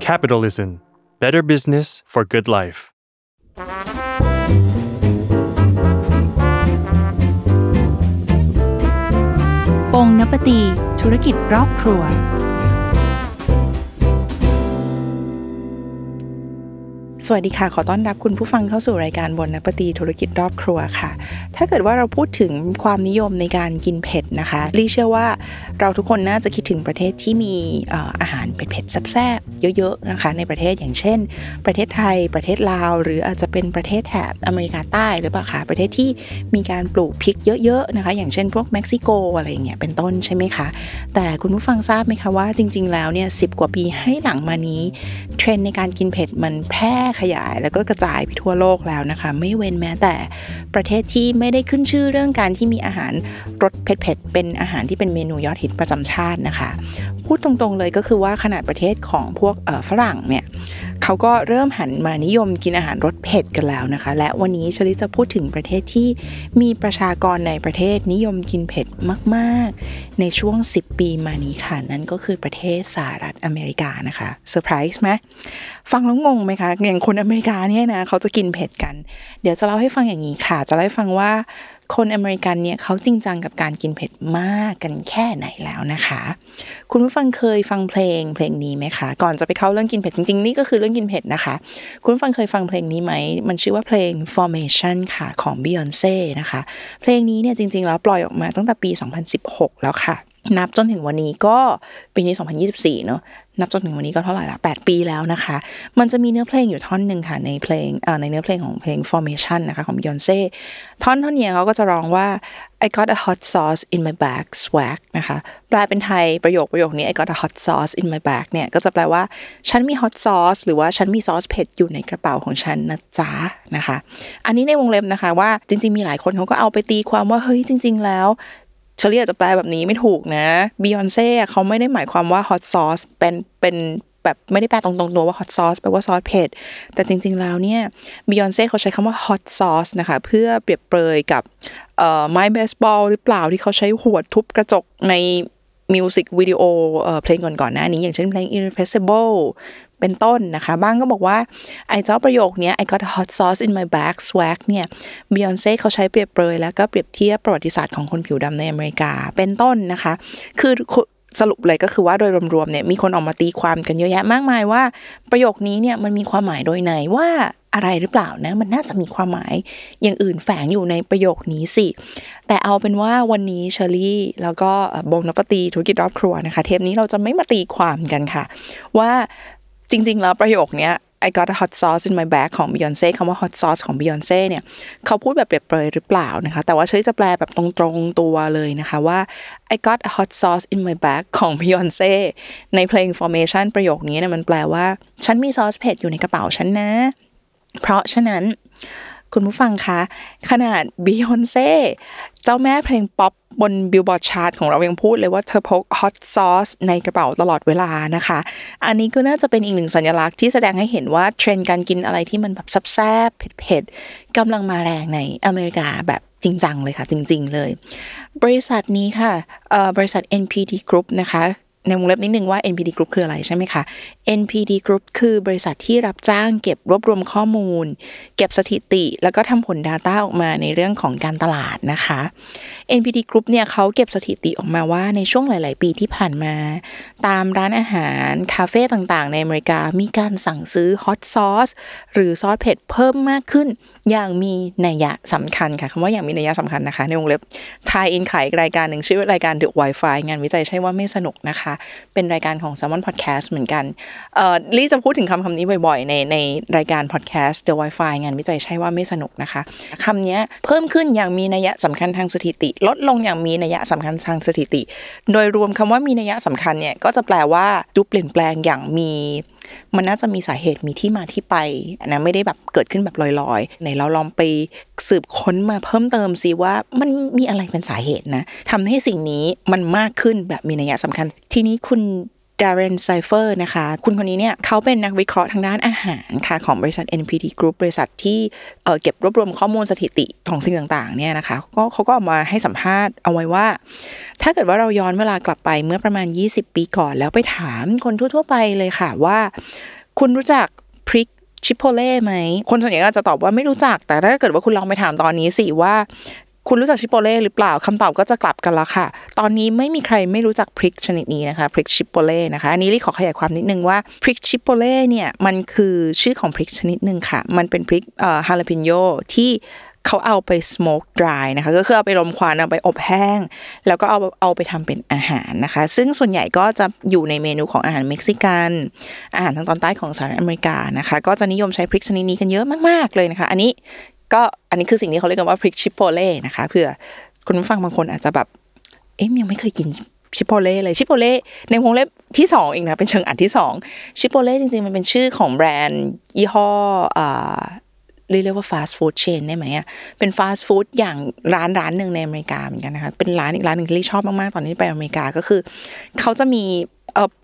Capitalism Better Business for Good Life ปงนปตีธุรกิจรอบครัวสวัสดีค่ะขอต้อนรับคุณผู้ฟังเข้าสู่รายการบนนปตีธุรกิจรอบครัวค่ะถ้าเกิดว่าเราพูดถึงความนิยมในการกินเผ็ดนะคะรีเชื่อว่าเราทุกคนน่าจะคิดถึงประเทศที่มีอาหารเผ็ดๆแซ่บๆเยอะๆนะคะในประเทศอย่างเช่น ประเทศไทยประเทศลาว หรืออาจจะเป็นประเทศแถบอเมริกาใต้ หรือเปล่าคะประเทศที่มีการปลูกพริกเยอะๆนะคะ อย่างเช่น พวกเม็กซิโกอะไรอย่างเงี้ยเป็นต้นใช่ไหมคะแต่คุณผู้ฟังทราบไหมคะว่าจริง ๆ แล้วเนี่ยสิกว่าปีให้หลังมานี้ เทรนในการกินเผ็ดมันแพร่ขยายแล้วก็กระจายไปทั่วโลกแล้วนะคะ ไม่เว้นแม้แต่ประเทศที่ไม่ได้ขึ้นชื่อเรื่องการที่มีอาหารรสเผ็ดๆ เป็นอาหารที่เป็นเมนูยอดฮิตประจำชาตินะคะพูดตรงๆเลยก็คือว่าขนาดประเทศของพวกฝรั่งเนี่ยเขาก็เริ่มหันมานิยมกินอาหารรสเผ็ดกันแล้วนะคะ และวันนี้ชลิจะพูดถึงประเทศที่มีประชากรในประเทศนิยมกินเผ็ดมากๆ ในช่วง 10 ปีมานี้ค่ะ นั่นก็คือประเทศสหรัฐอเมริกานะคะเซอร์ไพรส์ไหมฟังแล้วงงไหมคะ อย่างคนอเมริกาเนี่ยนะเขาจะกินเผ็ดกัน เดี๋ยวจะเล่าให้ฟังอย่างนี้ค่ะจะเล่าให้ฟังว่าคนอเมริกันเนี่ยเขาจริงจังกับการกินเผ็ดมากกันแค่ไหนแล้วนะคะ คุณผู้ฟังเคยฟังเพลงเพลงนี้ไหมคะก่อนจะไปเข้าเรื่องกินเผ็ดจริงๆนี่ก็คือเรื่องกินเผ็ดนะคะ คุณฟังเคยฟังเพลงนี้ไหมมันชื่อว่าเพลง formation ค่ะของ Beyonce นะคะ เพลงนี้เนี่ยจริงๆแล้วปล่อยออกมาตั้งแต่ปี 2016 แล้วค่ะ นับจนถึงวันนี้ก็ปีนี้2024เนาะนับจนถึงวันนี้ก็เท่าไหร่ละ 8 ปีแล้วนะคะ มันจะมีเนื้อเพลงอยู่ท่อนหนึ่งค่ะ ในเพลงในเนื้อเพลงของเพลง formation นะคะของยอ y o n ่ e ท่อนท่อนนี้เขาก็จะร้องว่า I got a hot sauce in my bag swag นะคะ แปลเป็นไทยประโยคประโยคนี้ I got a hot sauce in my bag เนี่ยก็จะแปลว่าฉันมี hot sauce หรือว่าฉันมีซอสเผ็ดอยู่ในกระเป๋าของฉันนะจ๊ะนะคะ อันนี้ในวงเล็บนะคะว่าจริงๆมีหลายคนเขาก็เอาไปตีความว่าเฮ้ยจริงๆแล้วเชลี่อาจจะแปลแบบนี้ไม่ถูกนะบิออนเซ่เขาไม่ได้หมายความว่าฮอตซอสเป็นเป็นแบบไม่ได้แปลตรงๆตัวว่าฮอตซอสแปลว่าซอสเผ็ด แต่จริงๆแล้วเนี่ยบิออนเซ่เขาใช้คำว่าฮอตซอสนะคะ เพื่อเปรียบเปรยกับเออ่ไม้เบสบอลหรือเปล่าที่เขาใช้หวดทุบกระจกในมิวสิกวิดีโอเพลงก่อนๆหน้านี้ อย่างเช่นเพลง Irrepressible เป็นต้นนะคะ บ้างก็บอกว่าไอ้เจ้าประโยคนี้ I got hot sauce in my bag swag เนี่ยบิออนเซ่เขาใช้เปรียบเปรยแล้วก็เปรียบเทียบประวัติศาสตร์ของคนผิวดำในอเมริกา เป็นต้นนะคะ คือสรุปเลยก็คือว่าโดยรวมๆเนี่ยมีคนออกมาตีความกันเยอะแยะมากมายว่า ประโยคนี้เนี่ยมันมีความหมายโดยไหนว่าอะไรหรือเปล่านะมันน่าจะมีความหมายอย่างอื่นแฝงอยู่ในประโยคนี้สิ แต่เอาเป็นว่าวันนี้เชอรี่แล้วก็บงนปตีธุรกิจรอบครัวนะคะเทปนี้เราจะไม่มาตีความกันค่ะว่าจริง ๆ แล้ว ประโยคเนี้ย I got a hot sauce in my bag ของ Beyonce คำว่า hot sauce ของ Beyonce เนี่ยเขาพูดแบบเปรียบเปรยหรือเปล่านะคะ แต่ว่าเชยจะแปลแบบตรง ๆตัวเลยนะคะว่า I got a hot sauce in my bag ของ Beyonce ในเพลง formation ประโยคนี้เนี่ยมันแปลว่าฉันมีซอสเผ็ดอยู่ในกระเป๋าฉันนะ เพราะฉะนั้นคุณผู้ฟังคะขนาดบีฮอนเซ่เจ้าแม่เพลงป๊อปบนบิลบอร์ดชาร์ตของเรายังพูดเลยว่าเธอพกฮอตซอสในกระเป๋าตลอดเวลานะคะ อันนี้ก็น่าจะเป็นอีกหนึ่งสัญลักษณ์ที่แสดงให้เห็นว่าเทรนด์การกินอะไรที่มันแบบซับๆบเผ็ดๆกำลังมาแรงในอเมริกาแบบจริงจังเลยค่ะ จริงๆเลย บริษัทนี้ค่ะ บริษัท NPT Group นะคะในวงเล็บนิดนึงว่า NPD Group คืออะไรใช่ไหมคะ NPD Group คือบริษัทที่รับจ้างเก็บรวบรวมข้อมูล เก็บสถิติแล้วก็ทำผล Data ออกมาในเรื่องของการตลาดนะคะ NPD Group เนี่ยเขาเก็บสถิติออกมาว่าในช่วงหลาย ๆ ปีที่ผ่านมา ตามร้านอาหาร คาเฟ่ต่างๆ ในอเมริกามีการสั่งซื้อฮอตซอสหรือซอสเผ็ดเพิ่มมากขึ้นอย่างมีนัยยะสำคัญค่ะคำว่าอย่างมีนัยยะสำคัญนะคะ ในวงเล็บทายอินขายรายการหนึ่งชื่อรายการเดอะไวไฟงานวิจัยใช่ว่าไม่สนุกนะคะเป็นรายการของ s ซมอนพอดแคสต์เหมือนกันเอ่อลี่จะพูดถึงคำคำนี้บ่อยๆในในรายการพดแคสต์เ The Wi-Fi งานวิจัยใช่ว่าไม่สนุกนะคะคำนี้เพิ่มขึ้นอย่างมีนัยสำคัญทางสถิติ ลดลงอย่างมีนัยสำคัญทางสถิติ โดยรวมคำว่ามีนัยสำคัญเนี่ย ก็จะแปลว่าดูเปลี่ยนแปลงอย่างมีมันน่าจะมีสาเหตุมีที่มาที่ไปนะไม่ได้แบบเกิดขึ้นแบบลอยๆไหนเราลองไปสืบค้นมาเพิ่มเติมซิว่ามันมีอะไรเป็นสาเหตุนะทำให้สิ่งนี้มันมากขึ้นแบบมีนัยสำคัญ ทีนี้คุณดารนไซเฟอร์นะคะ คุณคนนี้เนี่ยเขาเป็นนักวิเคราะห์ทางด้านอาหารค่ะของบริษัท n p t Group บริษัทที่เเก็บรวบรวมข้อมูลสถิติของสิ่งต่างๆเนี่ยนะคะก็เขาก็ออกมาให้สัมภาษณ์เอาไว้ว่า ถ้าเกิดว่าเราย้อนเวลากลับไปเมื่อประมาณ 20 ปีก่อน แล้วไปถามคนทั่ว ๆ ไปเลยค่ะว่า คุณรู้จักพริกชิปโปเล่ไหม คนส่วนใหญ่ก็จะตอบว่าไม่รู้จัก แต่ถ้าเกิดว่าคุณลองไปถามตอนนี้สิว่าคุณรู้จักชิปโปเล่หรือเปล่าคำตอบก็จะกลับกันแล้วค่ะ ตอนนี้ไม่มีใครไม่รู้จักพริกชนิดนี้นะคะพริกชิปโปเล่นะคะอันนี้ลี่ขอขยายความนิดนึงว่าพริกชิปโปเล่เนี่ยมันคือชื่อของพริกชนิดหนึ่งค่ะมันเป็นพริกฮาลาปิโยที่เขาเอาไป smoke dry นะคะก็คือเอาไปรมควันเอาไปอบแห้ง แล้วก็เอาเอาไปทำเป็นอาหารนะคะ ซึ่งส่วนใหญ่ก็จะอยู่ในเมนูของอาหารเม็กซิกันอาหารทางตอนใต้ของสหรัฐอเมริกานะคะ ก็จะนิยมใช้พริกชนิดนี้กันเยอะมากๆเลยนะคะอันนี้ก็อันนี้คือสิ่งที่เขาเรียกกันว่าพริกชิปโปเล่นะคะเผื่อคุณผู้ฟังบางคนอาจจะแบบเอ๊ะยังไม่เคยกินชิปโปเล่เลยชิปโปเล่ในวงเล็บที่2เองนะเป็นเชิงอันที่2ชิปโปเล่จริงๆมันเป็นชื่อของแบรนด์ ยี่ห้ออ่าเรียกว่าฟาสต์ฟู้ดเชนได้ไหมอ่ะเป็นฟาสต์ฟู้ดอย่างร้านร้านหนึ่งในอเมริกาเหมือนกันนะคะเป็นร้านอีกร้านหนึ่งที่ชอบมากๆตอนนี้ไปอเมริกาก็คือเขาจะมี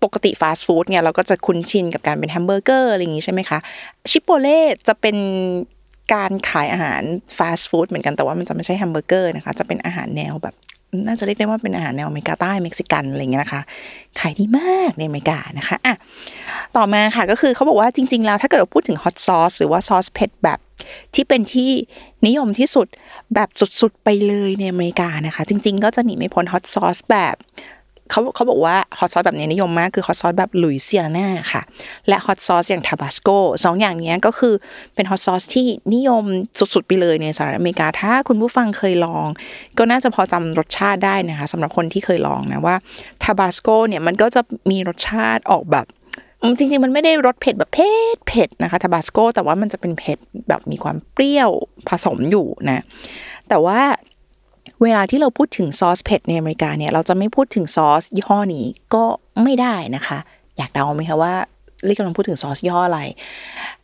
ปกติฟาสต์ฟู้ดเนี่ยเราก็จะคุ้นชินกับการเป็นแฮมเบอร์เกอร์อะไรอย่างนี้ใช่ไหมคะชิปโปเล่จะเป็นการขายอาหารฟาสต์ฟู้ดเหมือนกันแต่ว่ามันจะไม่ใช่แฮมเบอร์เกอร์นะคะ จะเป็นอาหารแนวแบบ น่าจะเรียกได้ว่าเป็นอาหารแนวอเมริกา ใต้เม็กซิกัน อะไรเงี้ยนะคะ ขายดีมากในอเมริกานะคะ อ่ะ ต่อมาค่ะก็คือเขาบอกว่าจริง ๆ แล้วถ้าเกิดเราพูดถึงฮอตซอสหรือว่าซอสเผ็ดแบบที่เป็นที่นิยมที่สุดแบบสุด ๆ ไปเลยในอเมริกานะคะ จริง ๆก็จะหนีไม่พ้นฮอตซอสแบบเขาเขาบอกว่าฮอตซอสแบบนี้นิยมมากคือฮอตซอสแบบลุยเซียนาค่ะ และฮอตซอสอย่างทาบาสโกสองอย่างนี้ก็คือเป็นฮอตซอสที่นิยมสุด ๆ ไปเลยในสหรัฐอเมริกาถ้าคุณผู้ฟังเคยลองก็น่าจะพอจำรสชาติได้นะคะ สำหรับคนที่เคยลองนะว่าทาบาสโกเนี่ยมันก็จะมีรสชาติออกแบบจริงๆมันไม่ได้รสเผ็ดแบบเผ็ดเผ็ดนะคะทาบาสโกแต่ว่ามันจะเป็นเผ็ดแบบมีความเปรี้ยวผสมอยู่นะแต่ว่าเวลาที่เราพูดถึงซอสเผ็ดในอเมริกาเนี่ย เราจะไม่พูดถึงซอสยี่ห้อนี้ ก็ไม่ได้นะคะ อยากเดาไหมคะว่าลิกำลังพูดถึงซอสยี่ห้ออะไร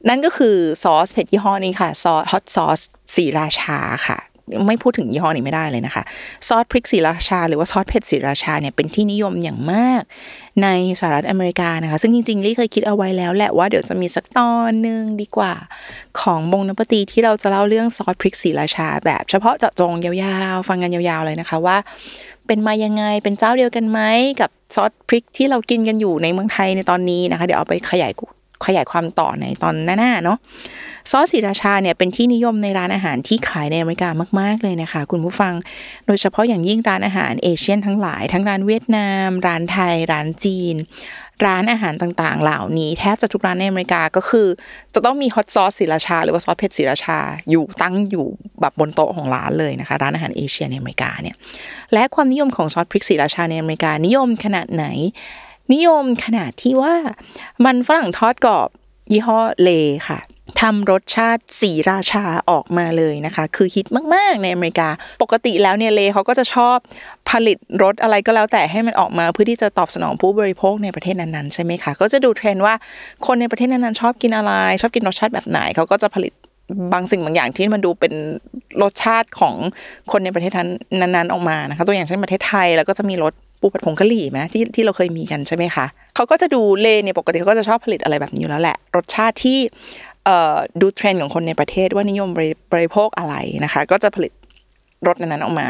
นั่นก็คือซอสเผ็ดยี่ห้อนี้ค่ะ ซอสฮอตซอสสีราชาค่ะไม่พูดถึงยี่ห้อนี้ไม่ได้เลยนะคะซอสพริกศรีราชาหรือว่าซอสเผ็ดศรีราชาเนี่ยเป็นที่นิยมอย่างมากในสหรัฐอเมริกานะคะ ซึ่งจริงๆลี่เคยคิดเอาไว้แล้วแหละว่าเดี๋ยวจะมีสักตอนหนึ่งดีกว่า ของบงนปตีที่เราจะเล่าเรื่องซอสพริกศรีราชาแบบเฉพาะเจาะจงยาวๆ ฟังกันยาวๆเลยนะคะว่า เป็นมายังไงเป็นเจ้าเดียวกันไหมกับซอสพริกที่เรากินกันอยู่ในเมืองไทยในตอนนี้นะคะเดี๋ยวเอาไปขยายขยายความต่อในตอนหน้าๆเนาะซอสศรีราชาเนี่ยเป็นที่นิยมในร้านอาหารที่ขายในอเมริกามาก ๆเลยนะคะคุณผู้ฟังโดยเฉพาะอย่างยิ่งร้านอาหารเอเชียนทั้งหลายทั้งร้านเวียดนาม ร้านไทย ร้านจีน ร้านอาหารต่างๆ เหล่านี้ แทบจะทุกร้านในอเมริกาก็คือ จะต้องมีฮอตซอสศรีราชา หรือว่าซอสเผ็ดศรีราชา อยู่ตั้งอยู่แบบบนโต๊ะของร้านเลยนะคะร้านอาหารเอเชียในอเมริกาเนี่ยและความนิยมของซอสพริกศรีราชาในอเมริกา นิยมขนาดไหนนิยมขนาดที่ว่ามันฝรั่งทอดกรอบยี่ห้อเลค่ะทำรสชาติสีราชาออกมาเลยนะคะ คือฮิตมากๆในอเมริกาปกติแล้วเนี่ยเลเขาก็จะชอบผลิตรสอะไรก็แล้วแต่ให้มันออกมาเพื่อที่จะตอบสนองผู้บริโภคในประเทศนั้นๆใช่ไหมคะ ก็จะดูเทรนด์ว่าคนในประเทศนั้นๆชอบกินอะไรชอบกินรสชาติแบบไหนเขาก็จะผลิตบางสิ่งบางอย่างที่มันดูเป็นรสชาติของคนในประเทศนั้น ๆ ออกมานะคะตัวอย่างเช่นประเทศไทยแล้วก็จะมีรสปูผัดผงกะหรี่ไหมที่ที่เราเคยมีกันใช่ไหมคะ เขาก็จะดูเลเนี่ยปกติเขาก็จะชอบผลิตอะไรแบบนี้อยู่แล้วแหละรสชาติที่ดูเทรนด์ของคนในประเทศว่านิยมบริโภคอะไรนะคะก็จะผลิตรสนั้นออกมา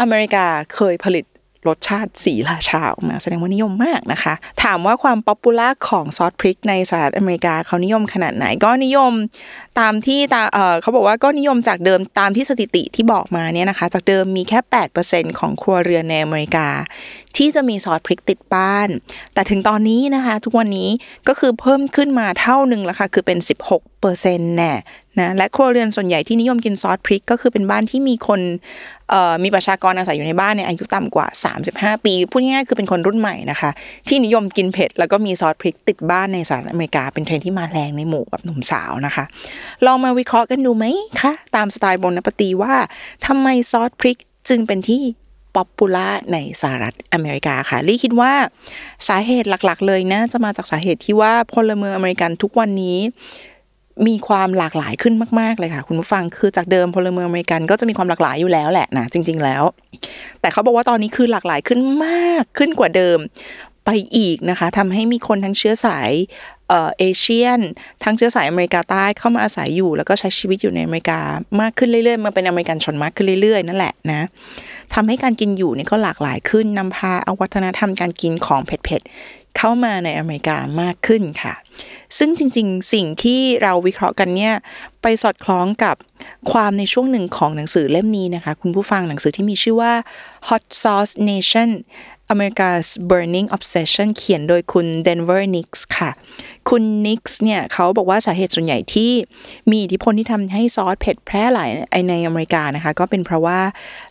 อเมริกาเคยผลิตรสชาติสีราชาออกมา แสดงว่านิยมมากนะคะ ถามว่าความป๊อปปูล่าของ ซอสพริกในสหรัฐอเมริกาเขานิยมขนาดไหนก็นิยมตามที่ตาเเขาบอกว่าก็นิยมจากเดิมตามที่สถิติที่บอกมาเนี่ยนะคะจากเดิมมีแค่ 8%ของครัวเรือนในอเมริกาที่จะมีซอสพริกติดบ้าน แต่ถึงตอนนี้นะคะ ทุกวันนี้ก็คือเพิ่มขึ้นมาเท่าหนึ่งแล้วค่ะ คือเป็น 16เปอร์เซ็นต์แน่ นะ และครัวเรือนส่วนใหญ่ที่นิยมกินซอสพริกก็คือเป็นบ้านที่มีคนมีประชากรอาศัยอยู่ในบ้านเนี่ยอายุต่ำกว่า 35 ปี พูดง่ายๆคือเป็นคนรุ่นใหม่นะคะ ที่นิยมกินเผ็ดแล้วก็มีซอสพริกติดบ้านในสหรัฐอเมริกาเป็นเทรนที่มาแรงในหมู่แบบหนุ่มสาวนะคะลองมาวิเคราะห์กันดูไหมคะตามสไตล์บนนปตีว่าทำไมซอสพริกจึงเป็นที่ป๊อปปูล่าในสหรัฐอเมริกาค่ะลี่คิดว่าสาเหตุหลักๆ เลยนะ่าจะมาจากสาเหตุที่ว่าพลเมืองอเมริกันทุกวันนี้มีความหลากหลายขึ้นมากๆเลยค่ะ คุณผู้ฟัง คือจากเดิมพลเมืองอเมริกันก็จะมีความหลากหลายอยู่แล้วแหละนะจริงๆแล้ว แต่เขาบอกว่าตอนนี้คือหลากหลายขึ้นมากขึ้นกว่าเดิมไปอีกนะคะ ทำให้มีคนทั้งเชื้อสายเอเชียนทั้งเชื้อสายอเมริกาใต้เข้ามาอาศัยอยู่ แล้วก็ใช้ชีวิตอยู่ในอเมริกามากขึ้นเรื่อยๆ มาเป็นอเมริกันชนมากขึ้นเรื่อยๆนั่นแหละนะทำให้การกินอยู่นี่ก็หลากหลายขึ้นนำพาเอาวัฒนธรรมการกินของเผ็ดๆเข้ามาในอเมริกามากขึ้นค่ะ ซึ่งจริงๆ สิ่งที่เราวิเคราะห์กันเนี่ยไปสอดคล้องกับความในช่วงหนึ่งของหนังสือเล่มนี้นะคะคุณผู้ฟังหนังสือที่มีชื่อว่า Hot Sauce Nation America's Burning Obsession เขียนโดยคุณ Denver Nix ค่ะ คุณ Nix เนี่ย เขาบอกว่าสาเหตุส่วนใหญ่ที่มีอิทธิพลที่ทำให้ซอสเผ็ดแพร่หลายในอเมริกานะคะ ก็เป็นเพราะว่า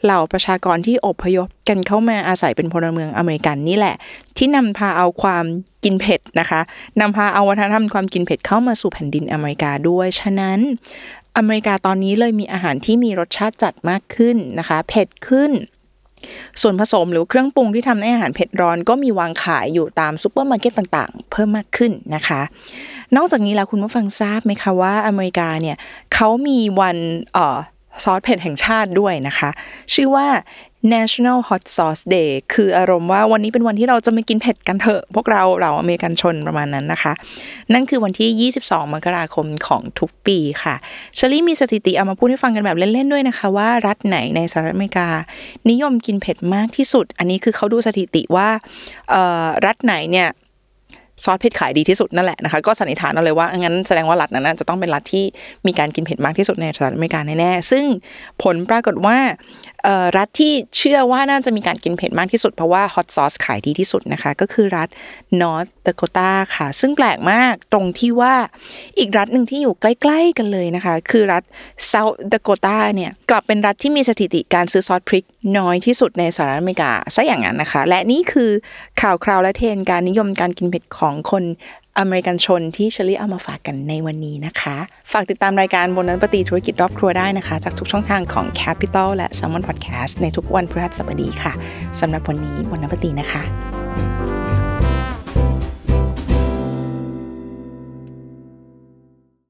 เหล่าประชากรที่อพยพกันเข้ามาอาศัยเป็นพลเมืองอเมริกันนี่แหละ ที่นำพาเอาความกินเผ็ดนะคะนำพาเอาวัฒนธรรมความกินเผ็ดเข้ามาสู่แผ่นดินอเมริกาด้วยฉะนั้น อเมริกาตอนนี้เลยมีอาหารที่มีรสชาติจัดมากขึ้นนะคะเผ็ดขึ้นส่วนผสมหรือเครื่องปรุงที่ทำในอาหารเผ็ดร้อนก็มีวางขายอยู่ตามซูเปอร์มาร์เก็ตต่างๆเพิ่มมากขึ้นนะคะ นอกจากนี้แล้วคุณผู้ฟังทราบไหมคะ ว่าอเมริกาเนี่ยเขามีวันซอสเผ็ดแห่งชาติด้วยนะคะ ชื่อว่า National Hot Sauce Day คืออารมณ์ว่าวันนี้เป็นวันที่เราจะมากินเผ็ดกันเถอะพวกเราเราอเมริกันชนประมาณนั้นนะคะ นั่นคือวันที่ 22 มกราคมของทุกปีค่ะเชลรี่มีสถิติเอามาพูดให้ฟังกันแบบเล่นๆ ด้วยนะคะว่ารัฐไหนในสหรัฐอเมริกา นิยมกินเผ็ดมากที่สุด อันนี้คือเขาดูสถิติว่ารัฐไหนเนี่ยซอสเผ็ดขายดีที่สุดนั่นแหละนะคะก็สันนิษฐานเอาเลยว่างั้นแสดงว่ารัฐนั้นจะต้องเป็นรัฐที่มีการกินเผ็ดมากที่สุดในสหรัฐอเมริกาแน่ๆซึ่งผลปรากฏว่ารัฐที่เชื่อว่าน่าจะมีการกินเผ็ดมากที่สุดเพราะว่าฮอตซอสขายดีที่สุดนะคะก็คือรัฐนอร์ทดโคตาค่ะซึ่งแปลกมากตรงที่ว่าอีกรัฐหนึ่งที่อยู่ใกล้ๆกันเลยนะคะคือรัฐเซาท์ดโคตาเนี่ยกลับเป็นรัฐที่มีสถิติการซื้อซอสพริก น้อยที่สุดในสหรัฐอเมริกาซะอย่างนั้นนะคะและนี่คือข่าวคราวและเทรนการนิยมการกินเผ็ดของของคนอเมริกันชนที่เชลี่เอามาฝากกันในวันนี้นะคะ ฝากติดตามรายการบนนั้นปฏิธุรกิจรอบครัวได้นะคะจากทุกช่องทางของ Capital และ s ซ m o n Podcast ในทุกวันพฤหัสบดีค่ะสำหรับวันนี้บนนั้นปฏินะคะ